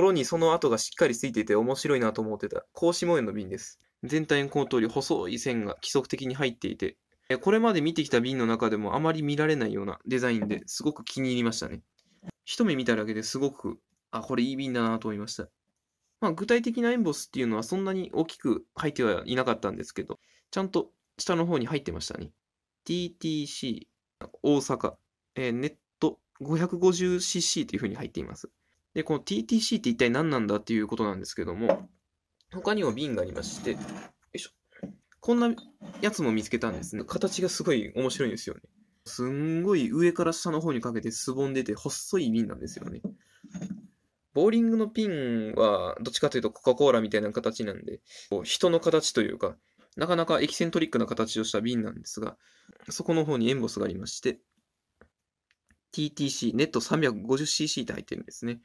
泥にその跡がしっかりついていて面白いなと思ってた、格子模様の瓶です。全体にこの通り細い線が規則的に入っていて、これまで見てきた瓶の中でもあまり見られないようなデザインですごく気に入りましたね。一目見ただけですごく、あ、これいい瓶だなと思いました。まあ、具体的なエンボスっていうのはそんなに大きく入ってはいなかったんですけど、ちゃんと下の方に入ってましたね。TTC 大阪、えー、ネット 550cc というふうに入っています。で、この TTC って一体何なんだっていうことなんですけども、他にも瓶がありまして、よいしょ。こんなやつも見つけたんですね。形がすごい面白いんですよね。すんごい上から下の方にかけてすぼんでて細い瓶なんですよね。ボーリングのピンはどっちかというとコカ・コーラみたいな形なんで、こう人の形というか、なかなかエキセントリックな形をした瓶なんですが、そこの方にエンボスがありまして、TTC、ネット 350cc って入ってるんですね。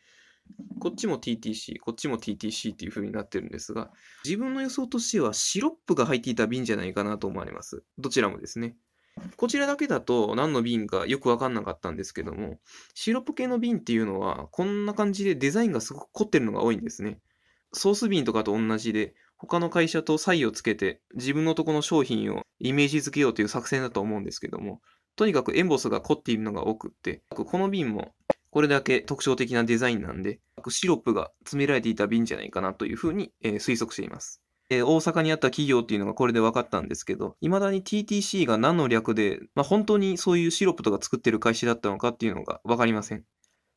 こっちも TTC、こっちも TTC っていう風になってるんですが、自分の予想としてはシロップが入っていた瓶じゃないかなと思われます。どちらもですね。こちらだけだと何の瓶かよくわかんなかったんですけども、シロップ系の瓶っていうのはこんな感じでデザインがすごく凝ってるのが多いんですね。ソース瓶とかと同じで、他の会社と差異をつけて自分のとこの商品をイメージ付けようという作戦だと思うんですけども、とにかくエンボスが凝っているのが多くって、この瓶もこれだけ特徴的なデザインなんで、シロップが詰められていた瓶じゃないかなというふうに、えー、推測しています。えー、大阪にあった企業っていうのがこれで分かったんですけど、未だに TTC が何の略で、まあ、本当にそういうシロップとか作ってる会社だったのかっていうのが分かりません。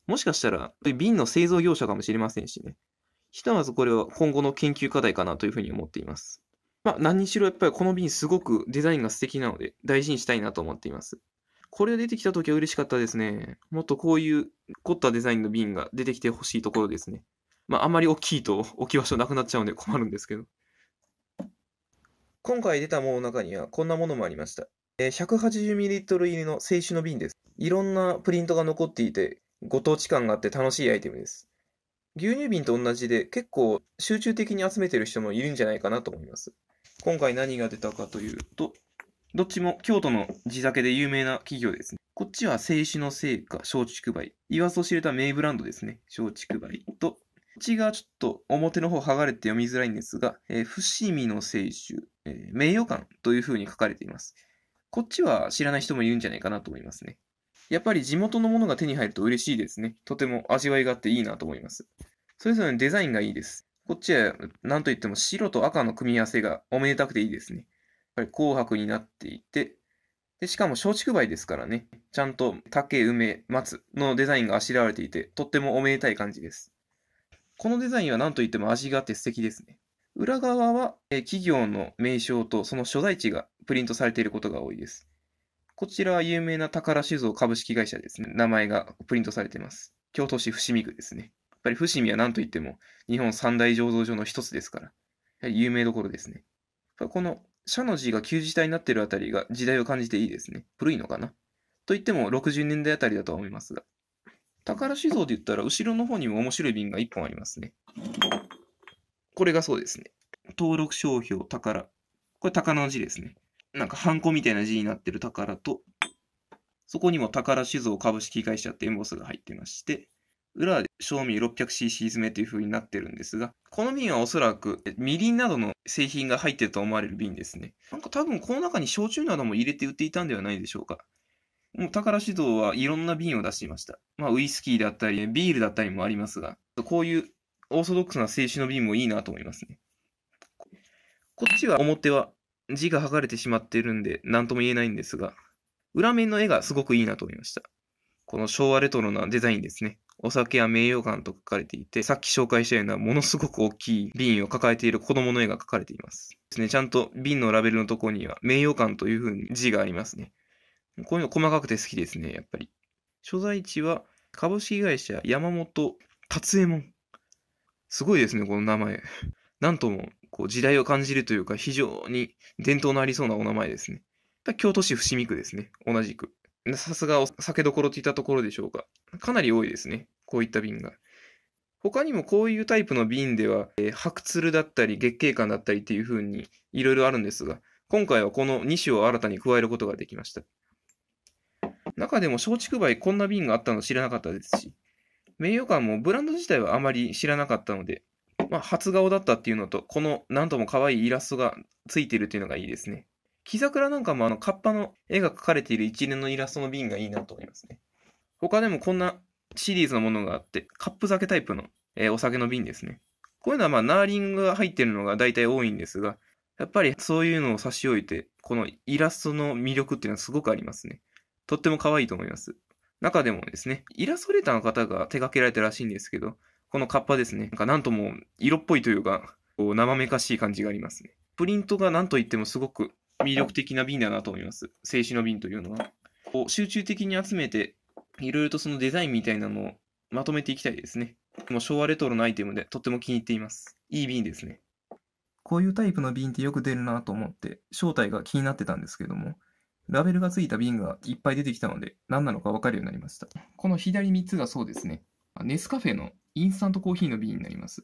もしかしたら、瓶の製造業者かもしれませんしね。ひとまずこれは今後の研究課題かなというふうに思っています。まあ、何にしろやっぱりこの瓶すごくデザインが素敵なので大事にしたいなと思っています。これが出てきたときは嬉しかったですね。もっとこういう凝ったデザインの瓶が出てきてほしいところですね。まあ、あんまり大きいと置き場所なくなっちゃうんで困るんですけど。今回出たものの中にはこんなものもありました。え 180ml 入りの清酒の瓶です。いろんなプリントが残っていて、ご当地感があって楽しいアイテムです。牛乳瓶と同じで結構集中的に集めてる人もいるんじゃないかなと思います。今回何が出たかというと、どっちも京都の地酒で有名な企業ですね。こっちは清酒の成果、松竹梅。言わずを知れた名ブランドですね。松竹梅と、こっちがちょっと表の方剥がれて読みづらいんですが、えー、伏見の清酒、えー、名誉館という風に書かれています。こっちは知らない人もいるんじゃないかなと思いますね。やっぱり地元のものが手に入ると嬉しいですね。とても味わいがあっていいなと思います。それぞれのデザインがいいです。こっちは何といっても白と赤の組み合わせがおめでたくていいですね。ぱり紅白になっていて、で、しかも松竹梅ですからね、ちゃんと竹、梅、松のデザインがあしらわれていて、とってもおめでたい感じです。このデザインは何といっても味があって素敵ですね。裏側は、え企業の名称とその所在地がプリントされていることが多いです。こちらは有名な宝酒造株式会社ですね。名前がプリントされています。京都市伏見区ですね。やっぱり伏見は何といっても日本三大醸造所の一つですから、やはり有名どころですね。この社の字が旧字体になっているあたりが時代を感じていいですね。古いのかなと言っても60年代あたりだとは思いますが。宝酒造で言ったら、後ろの方にも面白い瓶が1本ありますね。これがそうですね。登録商標、宝。これ、宝の字ですね。なんか、ハンコみたいな字になってる宝と、そこにも宝酒造株式会社ってエンボスが入ってまして、裏で賞味 600cc 詰めという風になってるんですが、この瓶はおそらくみりんなどの製品が入ってると思われる瓶ですね。なんか多分この中に焼酎なども入れて売っていたんではないでしょうか。もう宝志道はいろんな瓶を出していました。まあウイスキーだったり、ビールだったりもありますが、こういうオーソドックスな製酒の瓶もいいなと思いますね。こっちは表は字が剥がれてしまってるんで何とも言えないんですが、裏面の絵がすごくいいなと思いました。この昭和レトロなデザインですね。お酒や名誉感と書かれていて、さっき紹介したようなものすごく大きい瓶を抱えている子供の絵が描かれています。ですね、ちゃんと瓶のラベルのとこには名誉感という風に字がありますね。こういうの細かくて好きですね、やっぱり。所在地は株式会社山本達右衛門。すごいですね、この名前。なんとも、こう、時代を感じるというか、非常に伝統のありそうなお名前ですね。京都市伏見区ですね、同じく。さすがお酒どころといったところでしょうか。かなり多いですね。こういった瓶が。他にもこういうタイプの瓶では、えー、白鶴だったり月桂冠だったりっていう風にいろいろあるんですが、今回はこの2種を新たに加えることができました。中でも松竹梅こんな瓶があったの知らなかったですし、名誉館もブランド自体はあまり知らなかったので、まあ、初顔だったっていうのと、この何とも可愛いイラストがついてるっていうのがいいですね。木桜なんかもあの、カッパの絵が描かれている一連のイラストの瓶がいいなと思いますね。他でもこんなシリーズのものがあって、カップ酒タイプの、えー、お酒の瓶ですね。こういうのはまあ、ナーリングが入ってるのが大体多いんですが、やっぱりそういうのを差し置いて、このイラストの魅力っていうのはすごくありますね。とっても可愛いと思います。中でもですね、イラストレーターの方が手掛けられたらしいんですけど、このカッパですね、なんかなんとも色っぽいというか、こう生めかしい感じがありますね。プリントが何と言ってもすごく魅力的な瓶だなと思います。静止の瓶というのは。う集中的に集めていろいろとそのデザインみたいなのをまとめていきたいですね。もう昭和レトロのアイテムでとっても気に入っています。いい瓶ですね。こういうタイプの瓶ってよく出るなと思って、正体が気になってたんですけども、ラベルがついた瓶がいっぱい出てきたので、何なのか分かるようになりました。この左3つがそうですね。ネスカフェのインスタントコーヒーの瓶になります。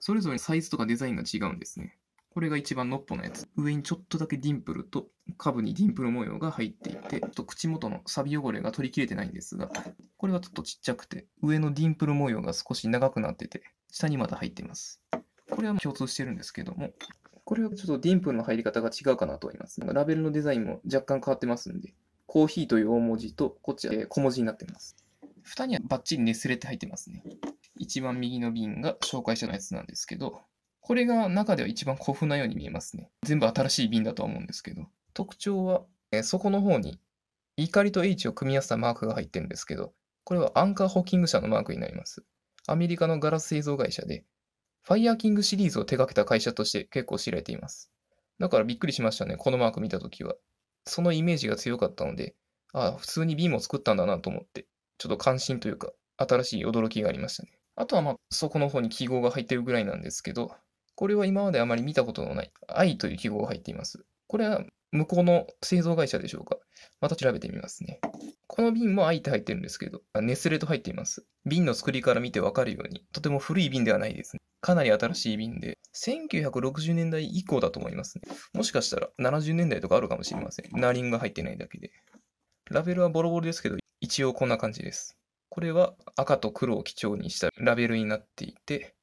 それぞれサイズとかデザインが違うんですね。これが一番のっぽのやつ。上にちょっとだけディンプルと、下部にディンプル模様が入っていて、と口元のサビ汚れが取り切れてないんですが、これはちょっとちっちゃくて、上のディンプル模様が少し長くなってて、下にまた入っています。これは共通してるんですけども、これはちょっとディンプルの入り方が違うかなと思います。ラベルのデザインも若干変わってますんで、コーヒーという大文字と、こっちは小文字になってます。蓋にはバッチリネスレって入ってますね。一番右の瓶が紹介者のやつなんですけど、これが中では一番古風なように見えますね。全部新しい瓶だとは思うんですけど。特徴は、えこの方に怒りと H を組み合わせたマークが入ってるんですけど、これはアンカーホッキング社のマークになります。アメリカのガラス製造会社で、ファイヤーキングシリーズを手掛けた会社として結構知られています。だからびっくりしましたね、このマーク見たときは。そのイメージが強かったので、ああ、普通に瓶も作ったんだなと思って、ちょっと関心というか、新しい驚きがありましたね。あとはまあ、そこの方に記号が入ってるぐらいなんですけど、これは今まであまり見たことのない、愛という記号が入っています。これは向こうの製造会社でしょうか。また調べてみますね。この瓶も愛って入ってるんですけど、ネスレと入っています。瓶の作りから見てわかるように、とても古い瓶ではないですね。かなり新しい瓶で、1960年代以降だと思いますね。もしかしたら70年代とかあるかもしれません。ナーリングが入ってないだけで。ラベルはボロボロですけど、一応こんな感じです。これは赤と黒を基調にしたラベルになっていて、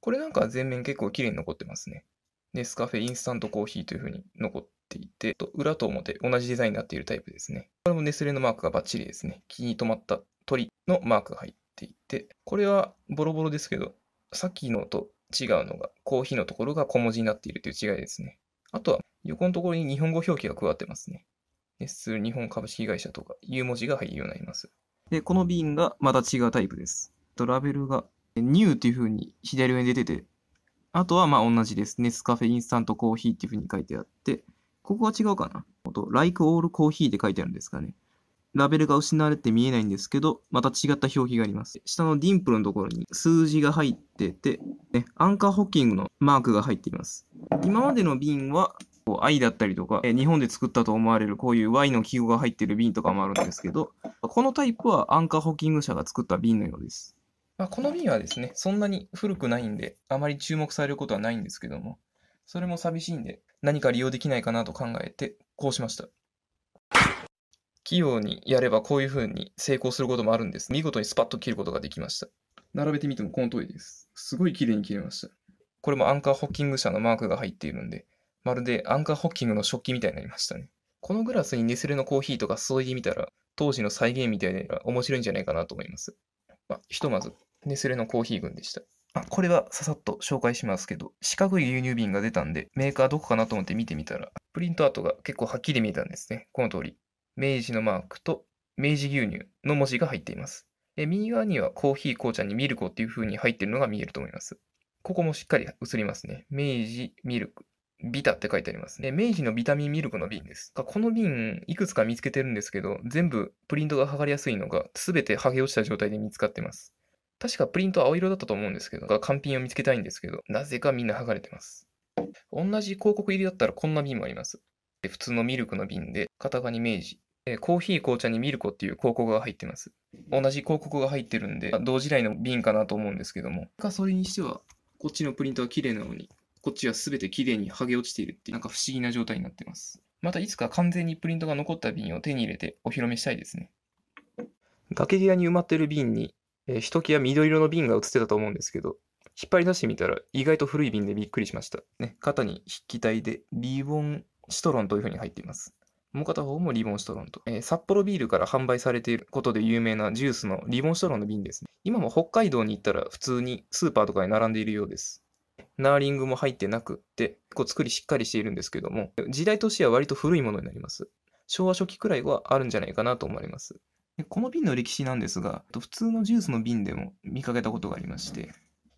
これなんか全面結構綺麗に残ってますね。ネスカフェインスタントコーヒーという風に残っていて、と裏と表同じデザインになっているタイプですね。これもネスレのマークがバッチリですね。気に留まった鳥のマークが入っていて、これはボロボロですけど、さっきのと違うのが、コーヒーのところが小文字になっているという違いですね。あとは横のところに日本語表記が加わってますね。ネス日本株式会社とかいう文字が入るようになります。で、この瓶がまた違うタイプです。ラベルがニューっていう風に左上に出てて、あとはまあ同じです。ネスカフェインスタントコーヒーっていう風に書いてあって、ここは違うかな。あと、like all coffee って書いてあるんですかね。ラベルが失われて見えないんですけど、また違った表記があります。下のディンプルのところに数字が入ってて、ね、アンカーホッキングのマークが入っています。今までの瓶は、こう愛だったりとか、え日本で作ったと思われるこういう Y の記号が入ってる瓶とかもあるんですけど、このタイプはアンカーホッキング社が作った瓶のようです。まあ、この瓶はですね、そんなに古くないんで、あまり注目されることはないんですけども、それも寂しいんで、何か利用できないかなと考えて、こうしました。器用にやればこういう風に成功することもあるんです。見事にスパッと切ることができました。並べてみてもこの通りです。すごい綺麗に切れました。これもアンカーホッキング社のマークが入っているんで、まるでアンカーホッキングの食器みたいになりましたね。このグラスにネスレのコーヒーとか注いでみたら、当時の再現みたいな面白いんじゃないかなと思います。まあ、ひとまずネスレのコーヒー群でした。あこれはささっと紹介しますけど、四角い牛乳瓶が出たんで、メーカーどこかなと思って見てみたら、プリントアートが結構はっきり見えたんですね。この通り、明治のマークと明治牛乳の文字が入っています。で右側にはコーヒー、紅茶にミルクっていう風に入ってるのが見えると思います。ここもしっかり映りますね。明治ミルク。ビタって書いてありますで、明治のビタミンミルクの瓶です。この瓶、いくつか見つけてるんですけど、全部プリントが剥がれやすいのが、すべて剥げ落ちた状態で見つかってます。確かプリント青色だったと思うんですけど、が完品を見つけたいんですけど、なぜかみんな剥がれてます。同じ広告入りだったらこんな瓶もあります。で普通のミルクの瓶で、片側に明治。コーヒー、紅茶にミルコっていう広告が入ってます。同じ広告が入ってるんで、同時代の瓶かなと思うんですけども。か、それにしては、こっちのプリントは綺麗なのに、こっちは全て綺麗に剥げ落ちているっていう、なんか不思議な状態になってます。またいつか完全にプリントが残った瓶を手に入れてお披露目したいですね。崖際に埋まってる瓶にえー、ひときわ緑色の瓶が映ってたと思うんですけど、引っ張り出してみたら意外と古い瓶でびっくりしました。ね、肩に筆記体でリボンシトロンというふうに入っています。もう片方もリボンシトロンと、えー、札幌ビールから販売されていることで有名なジュースのリボンシトロンの瓶ですね。今も北海道に行ったら普通にスーパーとかに並んでいるようです。ナーリングも入ってなくて、結構作りしっかりしているんですけども、時代としては割と古いものになります。昭和初期くらいはあるんじゃないかなと思われます。この瓶の歴史なんですが、普通のジュースの瓶でも見かけたことがありまして、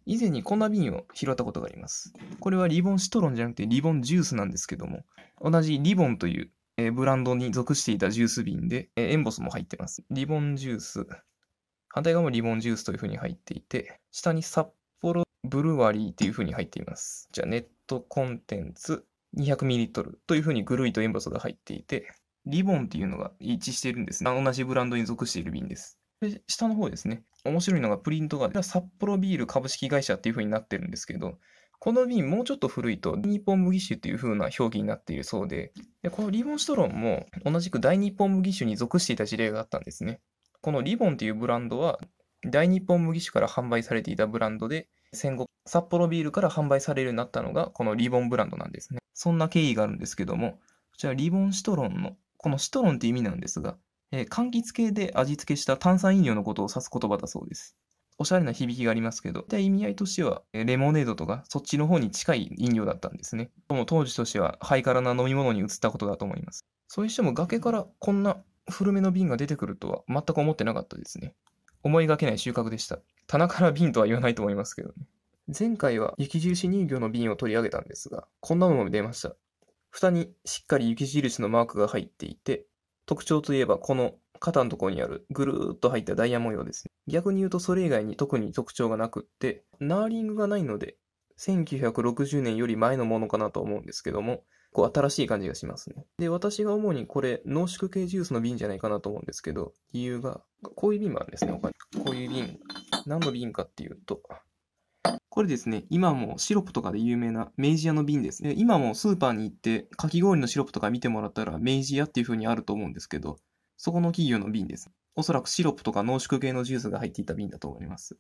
以前にこんな瓶を拾ったことがあります。これはリボンシトロンじゃなくてリボンジュースなんですけども、同じリボンというえブランドに属していたジュース瓶で、えエンボスも入ってます。リボンジュース。反対側もリボンジュースという風に入っていて、下に札幌ブルワリーという風に入っています。じゃあネットコンテンツ 200ml という風にぐるいとエンボスが入っていて、リボンっていうのが一致しているんですね。同じブランドに属している瓶です。で、下の方ですね。面白いのがプリントが、札幌ビール株式会社っていう風になってるんですけど、この瓶もうちょっと古いと、日本麦酒っていう風な表記になっているそうでで、このリボンシトロンも同じく大日本麦酒に属していた事例があったんですね。このリボンっていうブランドは、大日本麦酒から販売されていたブランドで、戦後、札幌ビールから販売されるようになったのが、このリボンブランドなんですね。そんな経緯があるんですけども、こちらリボンシトロンのこのシトロンって意味なんですが、えー、柑橘系で味付けした炭酸飲料のことを指す言葉だそうです。おしゃれな響きがありますけど、で意味合いとしては、レモネードとか、そっちの方に近い飲料だったんですね。も当時としては、ハイカラな飲み物に移ったことだと思います。そうしても崖からこんな古めの瓶が出てくるとは全く思ってなかったですね。思いがけない収穫でした。棚から瓶とは言わないと思いますけどね。前回は雪印乳業の瓶を取り上げたんですが、こんなものも出ました。蓋にしっかり雪印のマークが入っていて、特徴といえばこの肩のところにあるぐるーっと入ったダイヤ模様ですね。逆に言うとそれ以外に特に特徴がなくって、ナーリングがないので、1960年より前のものかなと思うんですけども、こう新しい感じがしますね。で、私が主にこれ濃縮系ジュースの瓶じゃないかなと思うんですけど、理由が、こういう瓶もあるんですね、他に。こういう瓶。何の瓶かっていうと、これですね、今もシロップとかで有名な明治屋の瓶ですね。今もスーパーに行ってかき氷のシロップとか見てもらったら明治屋っていう風にあると思うんですけど、そこの企業の瓶です。おそらくシロップとか濃縮系のジュースが入っていた瓶だと思います。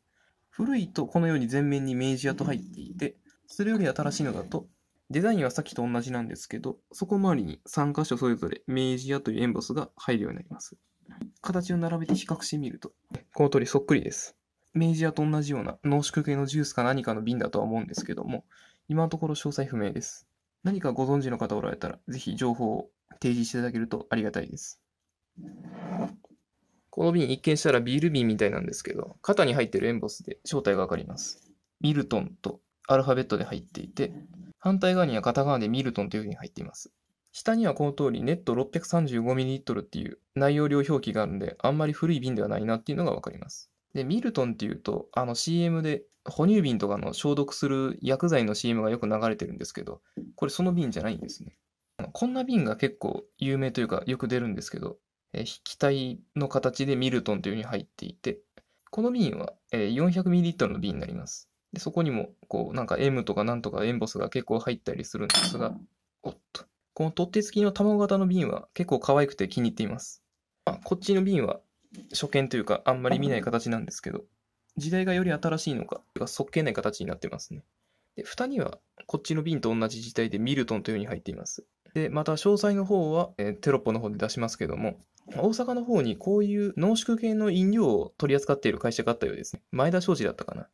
古いとこのように全面に明治屋と入っていて、それより新しいのだと、デザインはさっきと同じなんですけど、そこ周りに3箇所それぞれ明治屋というエンボスが入るようになります。形を並べて比較してみると、この通りそっくりです。明治屋と同じような濃縮系のジュースか何かの瓶だとは思うんですけども、今のところ詳細不明です。何かご存知の方おられたら、ぜひ情報を提示していただけるとありがたいです。この瓶一見したらビール瓶みたいなんですけど、肩に入ってるエンボスで正体がわかります。ミルトンとアルファベットで入っていて、反対側には片側でミルトンという風に入っています。下にはこの通りネット 635ml っていう内容量表記があるんで、あんまり古い瓶ではないなっていうのがわかります。で、ミルトンっていうと、あの CM で、哺乳瓶とかの消毒する薬剤の CM がよく流れてるんですけど、これその瓶じゃないんですね。こんな瓶が結構有名というかよく出るんですけど、えき体の形でミルトンという風に入っていて、この瓶は、え 400ml の瓶になります。でそこにも、こう、なんか M とかなんとかエンボスが結構入ったりするんですが、おっと。この取っ手付きの卵型の瓶は結構可愛くて気に入っています。あ、こっちの瓶は初見というか、あんまり見ない形なんですけど、時代がより新しいのか、そっけない形になってますね。で、蓋には、こっちの瓶と同じ字体でミルトンという風に入っています。で、また詳細の方は、えー、テロップの方で出しますけども、大阪の方にこういう濃縮系の飲料を取り扱っている会社があったようですね。前田商事だったかな。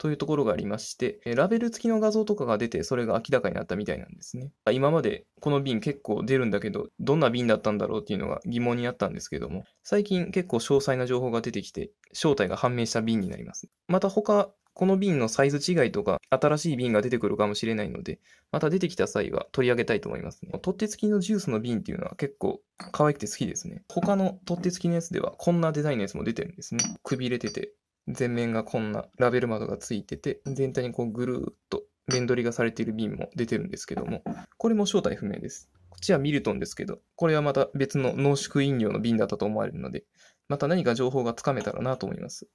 というところがありまして、ラベル付きの画像とかが出て、それが明らかになったみたいなんですね。今までこの瓶結構出るんだけど、どんな瓶だったんだろうっていうのが疑問になったんですけども、最近結構詳細な情報が出てきて、正体が判明した瓶になります。また他、この瓶のサイズ違いとか、新しい瓶が出てくるかもしれないので、また出てきた際は取り上げたいと思いますね。取っ手付きのジュースの瓶っていうのは結構可愛くて好きですね。他の取っ手付きのやつではこんなデザインのやつも出てるんですね。くびれてて、全面がこんなラベル窓がついてて、全体にこうぐるーっと面取りがされている瓶も出てるんですけども、これも正体不明です。こっちはミルトンですけど、これはまた別の濃縮飲料の瓶だったと思われるので、また何か情報がつかめたらなと思います。